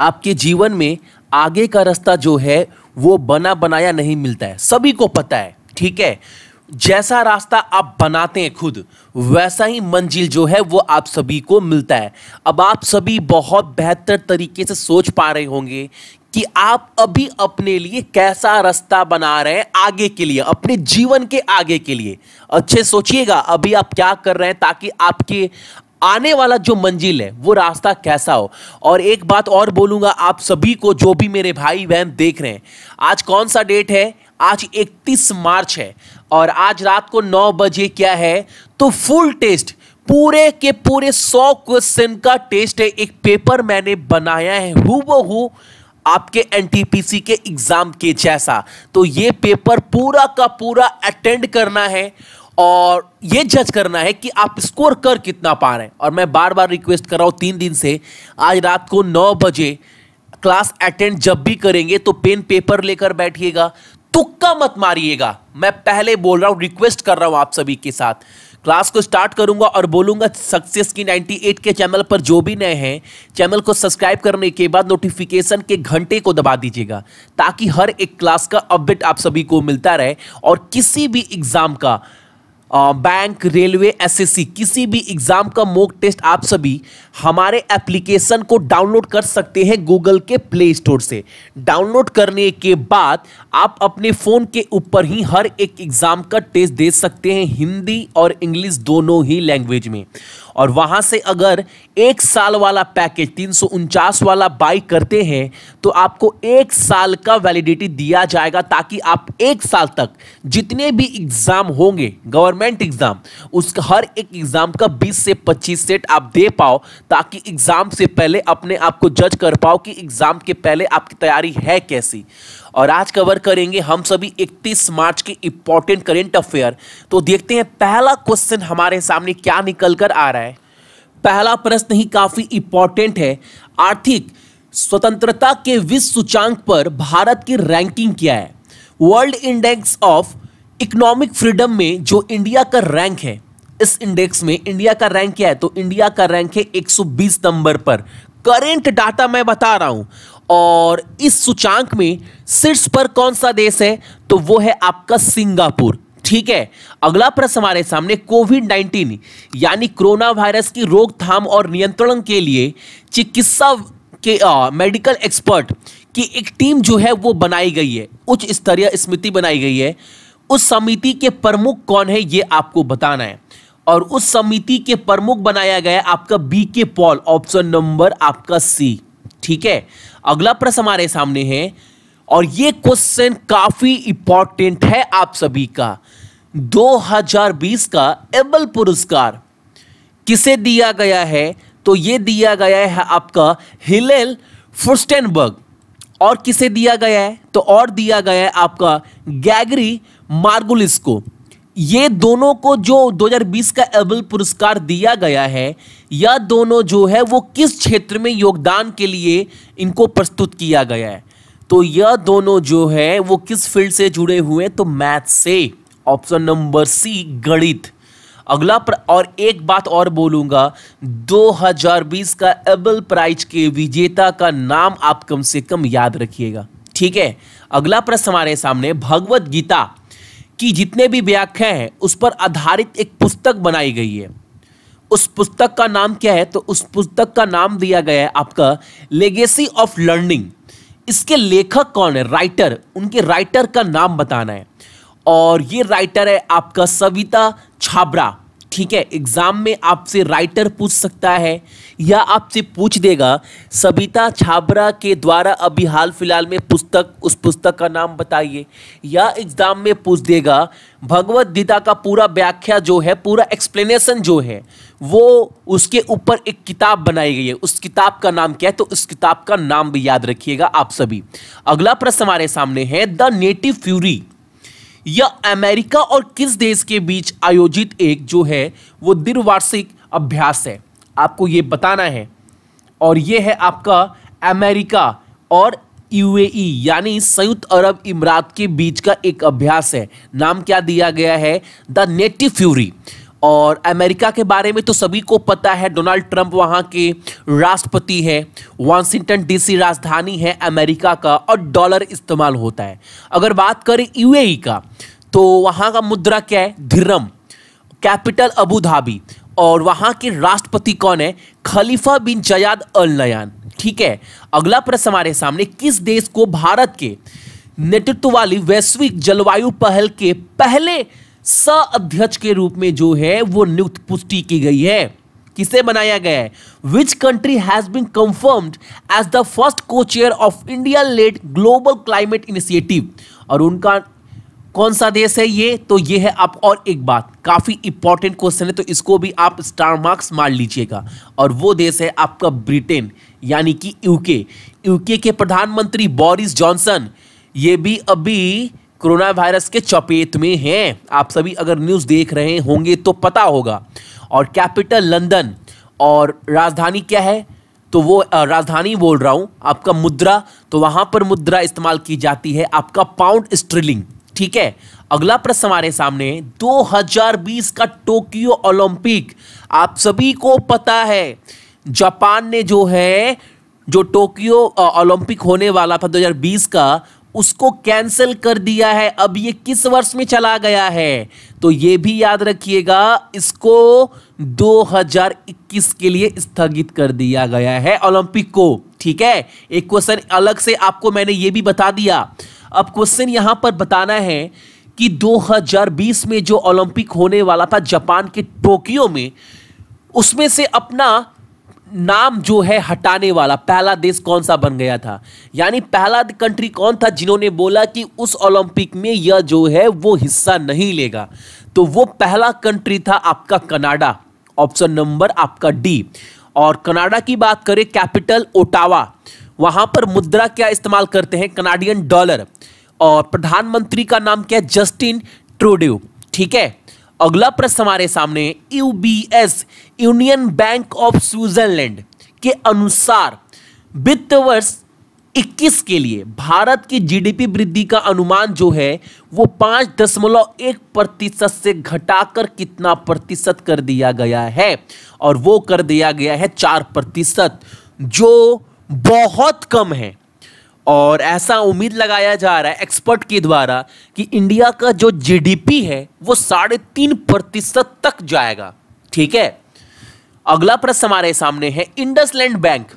आपके जीवन में आगे का रास्ता जो है वो बना बनाया नहीं मिलता है सभी को पता है ठीक है जैसा रास्ता आप बनाते हैं खुद वैसा ही मंजिल जो है वो आप सभी को मिलता है अब आप सभी बहुत बेहतर तरीके से सोच पा रहे होंगे कि आप अभी अपने लिए कैसा रास्ता बना रहे हैं आगे के लिए अपने जीवन के आगे के लिए अच्छे सोचिएगा अभी आप क्या कर रहे हैं ताकि आपके आने वाला जो मंजिल है वो रास्ता कैसा हो और एक बात और बोलूंगा आप सभी को जो भी मेरे भाई बहन देख रहे हैं आज कौन सा डेट है आज 31 मार्च है और आज रात को 9 बजे क्या है तो फुल टेस्ट पूरे के पूरे 100 क्वेश्चन का टेस्ट है एक पेपर मैंने बनाया है हु आपके एन के एग्ज़ाम के जैसा तो ये पेपर पूरा का पूरा अटेंड करना है और ये जज करना है कि आप स्कोर कर कितना पा रहे हैं और मैं बार बार रिक्वेस्ट कर रहा हूँ तीन दिन से आज रात को नौ बजे क्लास अटेंड जब भी करेंगे तो पेन पेपर लेकर बैठिएगा तुक्का मत मारिएगा मैं पहले बोल रहा हूँ रिक्वेस्ट कर रहा हूँ आप सभी के साथ क्लास को स्टार्ट करूंगा और बोलूंगा सक्सेस की 98 के चैनल पर जो भी नए हैं चैनल को सब्सक्राइब करने के बाद नोटिफिकेशन के घंटे को दबा दीजिएगा ताकि हर एक क्लास का अपडेट आप सभी को मिलता रहे और किसी भी एग्ज़ाम का बैंक रेलवे एसएससी किसी भी एग्ज़ाम का मोक टेस्ट आप सभी हमारे एप्लीकेशन को डाउनलोड कर सकते हैं गूगल के प्ले स्टोर से डाउनलोड करने के बाद आप अपने फ़ोन के ऊपर ही हर एक एग्ज़ाम का टेस्ट दे सकते हैं हिंदी और इंग्लिश दोनों ही लैंग्वेज में और वहाँ से अगर एक साल वाला पैकेज तीन वाला बाई करते हैं तो आपको एक साल का वैलिडिटी दिया जाएगा ताकि आप एक साल तक जितने भी एग्ज़ाम होंगे गवर्नमेंट एग्ज़ाम उसका हर एक एग्ज़ाम का 20 से 25 सेट आप दे पाओ ताकि एग्ज़ाम से पहले अपने आप को जज कर पाओ कि एग्ज़ाम के पहले आपकी तैयारी है कैसी और आज कवर करेंगे हम सभी 31 मार्च के इंपॉर्टेंट करेंट अफेयर तो देखते हैं पहला क्वेश्चन हमारे सामने क्या निकल कर आ रहा है पहला प्रश्न ही काफ़ी इंपॉर्टेंट है आर्थिक स्वतंत्रता के विश्व सूचांक पर भारत की रैंकिंग क्या है World Index of Economic Freedom में जो इंडिया का रैंक है इस इंडेक्स में इंडिया का रैंक क्या है तो इंडिया का रैंक है 120 नंबर पर करेंट डाटा मैं बता रहा हूं और इस सूचांक में शीर्ष पर कौन सा देश है तो वो है आपका सिंगापुर ठीक है अगला प्रश्न हमारे सामने कोविड 19 यानी कोरोना वायरस की रोकथाम और नियंत्रण के लिए चिकित्सा के आ, मेडिकल एक्सपर्ट की एक टीम जो है वो बनाई गई है उच्च स्तरीय समिति बनाई गई है उस समिति के प्रमुख कौन है ये आपको बताना है और उस समिति के प्रमुख बनाया गया आपका बी के पॉल ऑप्शन नंबर आपका सी ठीक है अगला प्रश्न हमारे सामने है और ये क्वेश्चन काफी इंपॉर्टेंट है आप सभी का 2020 का एबल पुरस्कार किसे दिया गया है तो ये दिया गया है आपका हिलेल फुस्टेनबर्ग और किसे दिया गया है तो और दिया गया है आपका गैगरी मार्गुलिस को ये दोनों को जो 2020 का एबल पुरस्कार दिया गया है यह दोनों जो है वो किस क्षेत्र में योगदान के लिए इनको प्रस्तुत किया गया है तो यह दोनों जो है वो किस फील्ड से जुड़े हुए तो मैथ से ऑप्शन नंबर सी गणित अगला प्र... और एक बात और बोलूँगा 2020 का एबल प्राइज के विजेता का नाम आप कम से कम याद रखिएगा ठीक है अगला प्रश्न हमारे सामने भगवत गीता की जितने भी व्याख्या हैं उस पर आधारित एक पुस्तक बनाई गई है उस पुस्तक का नाम क्या है तो उस पुस्तक का नाम दिया गया है आपका लेगेसी ऑफ लर्निंग इसके लेखक कौन है राइटर उनके राइटर का नाम बताना है और ये राइटर है आपका सविता छाबरा ठीक है एग्जाम में आपसे राइटर पूछ सकता है या आपसे पूछ देगा सबिता छाबरा के द्वारा अभी हाल फिलहाल में पुस्तक उस पुस्तक का नाम बताइए या एग्जाम में पूछ देगा भगवत गीता का पूरा व्याख्या जो है पूरा एक्सप्लेनेशन जो है वो उसके ऊपर एक किताब बनाई गई है उस किताब का नाम क्या है तो उस किताब का नाम भी याद रखिएगा आप सभी अगला प्रश्न हमारे सामने है द नेटिव फ्यूरी यह अमेरिका और किस देश के बीच आयोजित एक जो है वो द्विवार्षिक अभ्यास है आपको ये बताना है और ये है आपका अमेरिका और यूएई यानी संयुक्त अरब इमारात के बीच का एक अभ्यास है नाम क्या दिया गया है द नेटिव फ्यूरी और अमेरिका के बारे में तो सभी को पता है डोनाल्ड ट्रंप वहाँ के राष्ट्रपति हैं वाशिंगटन डीसी राजधानी है अमेरिका का और डॉलर इस्तेमाल होता है अगर बात करें यूएई का तो वहाँ का मुद्रा क्या है धिरम कैपिटल अबू धाबी और वहाँ के राष्ट्रपति कौन है खलीफा बिन जयाद अल नयान ठीक है अगला प्रश्न हमारे सामने किस देश को भारत के नेतृत्व वाली वैश्विक जलवायु पहल के पहले स अध्यक्ष के रूप में जो है वो नियुक्त पुष्टि की गई है किसे बनाया गया है which country has been confirmed as the first co chair of India led global climate initiative और उनका कौन सा देश है ये तो ये है आप और एक बात काफ़ी इंपॉर्टेंट क्वेश्चन है तो इसको भी आप स्टार मार्क्स मार लीजिएगा और वो देश है आपका ब्रिटेन यानी कि यूके यूके के प्रधानमंत्री बोरिस जॉनसन ये भी अभी कोरोना वायरस के चपेट में हैं आप सभी अगर न्यूज़ देख रहे होंगे तो पता होगा और कैपिटल लंदन और राजधानी क्या है तो वो राजधानी बोल रहा हूँ आपका मुद्रा तो वहाँ पर मुद्रा इस्तेमाल की जाती है आपका पाउंड स्ट्रिलिंग ठीक है अगला प्रश्न हमारे सामने 2020 का टोक्यो ओलंपिक आप सभी को पता है जापान ने जो है जो टोक्यो ओलंपिक होने वाला था 2020 का उसको कैंसिल कर दिया है अब ये किस वर्ष में चला गया है तो ये भी याद रखिएगा इसको 2021 के लिए स्थगित कर दिया गया है ओलंपिक को ठीक है एक क्वेश्चन अलग से आपको मैंने ये भी बता दिया अब क्वेश्चन यहां पर बताना है कि 2020 में जो ओलंपिक होने वाला था जापान के टोक्यो में उसमें से अपना नाम जो है हटाने वाला पहला देश कौन सा बन गया था यानी पहला कंट्री कौन था जिन्होंने बोला कि उस ओलंपिक में यह जो है वो हिस्सा नहीं लेगा तो वो पहला कंट्री था आपका कनाडा ऑप्शन नंबर आपका डी और कनाडा की बात करें कैपिटल ओटावा वहां पर मुद्रा क्या इस्तेमाल करते हैं कनाडियन डॉलर और प्रधानमंत्री का नाम क्या है जस्टिन ट्रूड्यू ठीक है अगला प्रश्न हमारे सामने UBS Union Bank of Switzerland के अनुसार वित्त वर्ष 21 के लिए भारत की जीडीपी वृद्धि का अनुमान जो है वो पाँच दशमलव एक प्रतिशत से घटाकर कितना प्रतिशत कर दिया गया है और वो कर दिया गया है चार प्रतिशत जो बहुत कम है और ऐसा उम्मीद लगाया जा रहा है एक्सपर्ट के द्वारा कि इंडिया का जो जीडीपी है वो साढ़े तीन प्रतिशत तक जाएगा ठीक है अगला प्रश्न हमारे सामने है इंडसलैंड बैंक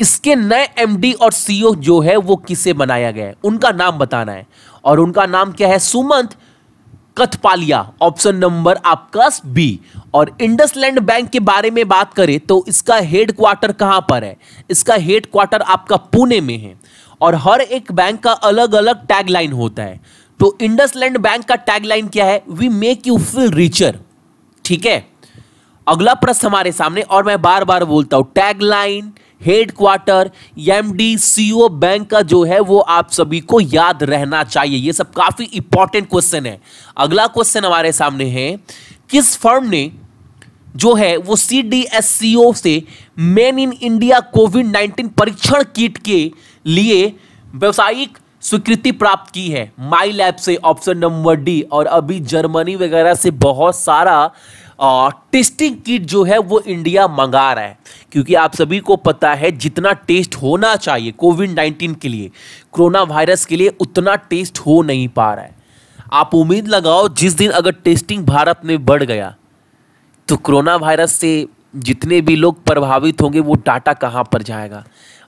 इसके नए एमडी और सीईओ e जो है वो किसे बनाया गया है उनका नाम बताना है और उनका नाम क्या है सुमंत कथपालिया ऑप्शन नंबर आपका बी और इंडसलैंड बैंक के बारे में बात करें तो इसका हेड क्वार्टर कहां पर है इसका हेड क्वार्टर आपका पुणे में है और हर एक बैंक का अलग अलग टैगलाइन होता है तो इंडसलैंड बैंक का टैगलाइन क्या है we make you feel richer ठीक है अगला प्रश्न हमारे सामने और मैं बार बार बोलता हूं tagline headquarter M bank का जो है वो आप सभी को याद रहना चाहिए ये सब काफ़ी इंपॉर्टेंट क्वेश्चन है अगला क्वेश्चन हमारे सामने है किस फर्म ने जो है वो C D S C O से मेन इन इंडिया कोविड नाइन्टीन परीक्षण किट के लिए व्यावसायिक स्वीकृति प्राप्त की है माई लैब से ऑप्शन नंबर डी और अभी जर्मनी वगैरह से बहुत सारा टेस्टिंग किट जो है वो इंडिया मंगा रहा है क्योंकि आप सभी को पता है जितना टेस्ट होना चाहिए कोविड नाइन्टीन के लिए कोरोना वायरस के लिए उतना टेस्ट हो नहीं पा रहा है आप उम्मीद लगाओ जिस दिन अगर टेस्टिंग भारत में बढ़ गया तो कोरोना वायरस से जितने भी लोग प्रभावित होंगे वो टाटा कहाँ पर जाएगा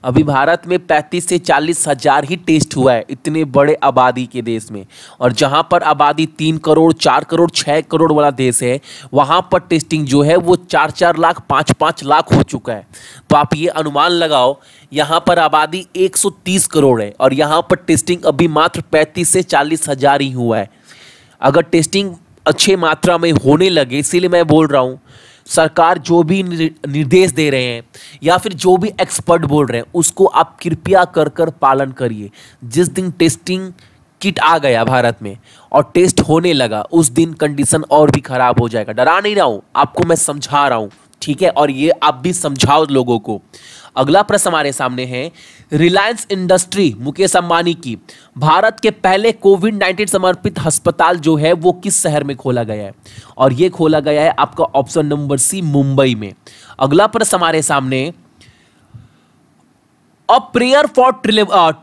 अभी भारत में पैंतीस से चालीस हज़ार ही टेस्ट हुआ है इतने बड़े आबादी के देश में और जहाँ पर आबादी तीन करोड़ चार करोड़ छः करोड़ वाला देश है वहाँ पर टेस्टिंग जो है वो चार चार लाख पाँच पाँच लाख हो चुका है तो आप ये अनुमान लगाओ यहाँ पर आबादी 130 करोड़ है और यहाँ पर टेस्टिंग अभी मात्र पैंतीस से चालीस हज़ार ही हुआ है अगर टेस्टिंग अच्छे मात्रा में होने लगे इसीलिए मैं बोल रहा हूँ सरकार जो भी निर्देश दे रहे हैं या फिर जो भी एक्सपर्ट बोल रहे हैं उसको आप कृपया कर कर पालन करिए जिस दिन टेस्टिंग किट आ गया भारत में और टेस्ट होने लगा उस दिन कंडीशन और भी ख़राब हो जाएगा डरा नहीं रहा हूँ आपको मैं समझा रहा हूँ ठीक है और ये आप भी समझाओ लोगों को अगला प्रश्न हमारे सामने है रिलायंस इंडस्ट्री मुकेश अंबानी की भारत के पहले कोविड नाइन्टीन समर्पित अस्पताल जो है वो किस शहर में खोला गया है और ये खोला गया है आपका ऑप्शन नंबर सी मुंबई में अगला प्रश्न हमारे सामने अ प्रेयर फॉर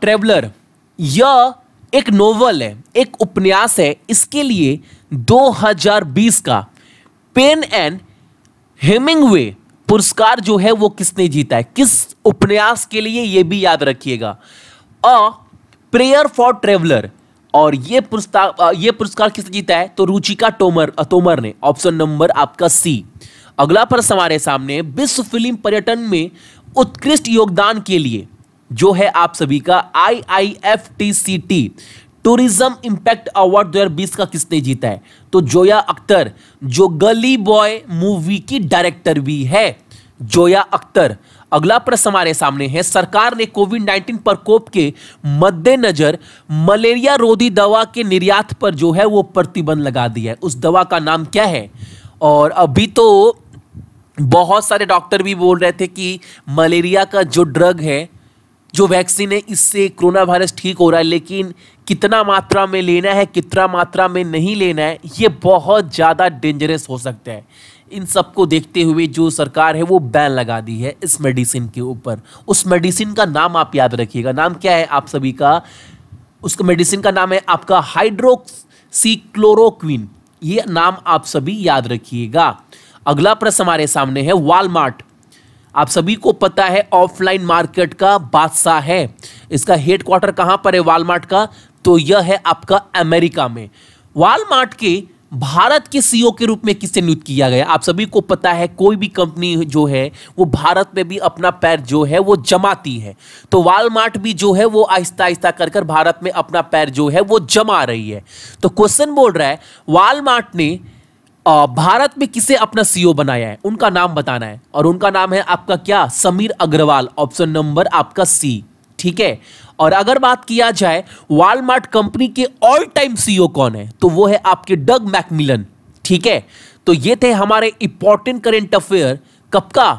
ट्रेवलर यह एक नोवल है एक उपन्यास है इसके लिए 2020 का पेन एंड हेमिंगवे पुरस्कार जो है वो किसने जीता है किस उपन्यास के लिए ये भी याद रखिएगा अ प्रेयर फॉर ट्रेवलर और ये पुरस्कार ये पुरस्कार किसने जीता है तो रुचिका टोमर तोमर ने ऑप्शन नंबर आपका सी अगला प्रश्न हमारे सामने विश्व फिल्म पर्यटन में उत्कृष्ट योगदान के लिए जो है आप सभी का I I F T C T tourism impact award 2020 का किसने जीता है तो जोया अख्तर जो गली बॉय मूवी की डायरेक्टर भी है जोया अख्तर अगला प्रश्न हमारे सामने है सरकार ने कोविड 19 प्रकोप के मद्देनजर मलेरिया रोधी दवा के निर्यात पर जो है वो प्रतिबंध लगा दिया है उस दवा का नाम क्या है और अभी तो बहुत सारे डॉक्टर भी बोल रहे थे कि मलेरिया का जो ड्रग है जो वैक्सीन है इससे कोरोना वायरस ठीक हो रहा है लेकिन कितना मात्रा में लेना है कितना मात्रा में नहीं लेना है ये बहुत ज़्यादा डेंजरस हो सकता है इन सब को देखते हुए जो सरकार है वो बैन लगा दी है इस मेडिसिन के ऊपर उस मेडिसिन का नाम आप याद रखिएगा नाम क्या है आप सभी का उस मेडिसिन का नाम है आपका हाइड्रोक्सीक्लोरोक्विन ये नाम आप सभी याद रखिएगा अगला प्रश्न हमारे सामने है वालमार्ट आप सभी को पता है ऑफलाइन मार्केट का बादशाह है इसका हेड क्वार्टर कहाँ पर है वालमार्ट का तो यह है आपका अमेरिका में वालमार्ट के भारत के सीईओ e के रूप में किससे नियुक्त किया गया आप सभी को पता है कोई भी कंपनी जो है वो भारत में भी अपना पैर जो है वो जमाती है तो वालमार्ट भी जो है वो आहिस्ता आहिस्ता कर कर भारत में अपना पैर जो है वो जमा रही है तो क्वेश्चन बोल रहा है वालमार्ट ने भारत में किसे अपना सीईओ e बनाया है उनका नाम बताना है और उनका नाम है आपका क्या समीर अग्रवाल ऑप्शन नंबर आपका सी ठीक है और अगर बात किया जाए वालमार्ट कंपनी के ऑल टाइम सीईओ कौन है तो वो है आपके डग मैकमिलन ठीक है तो ये थे हमारे इंपॉर्टेंट करेंट अफेयर कब का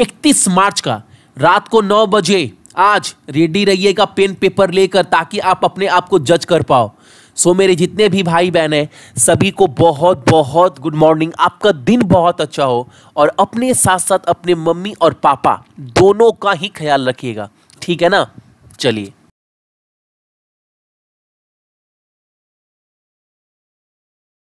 31 मार्च का रात को नौ बजे आज रेडी रहिएगा पेन पेपर लेकर ताकि आप अपने आप को जज कर पाओ सो मेरे जितने भी भाई बहन हैं सभी को बहुत बहुत गुड मॉर्निंग आपका दिन बहुत अच्छा हो और अपने साथ साथ अपने मम्मी और पापा दोनों का ही ख्याल रखिएगा ठीक है ना चलिए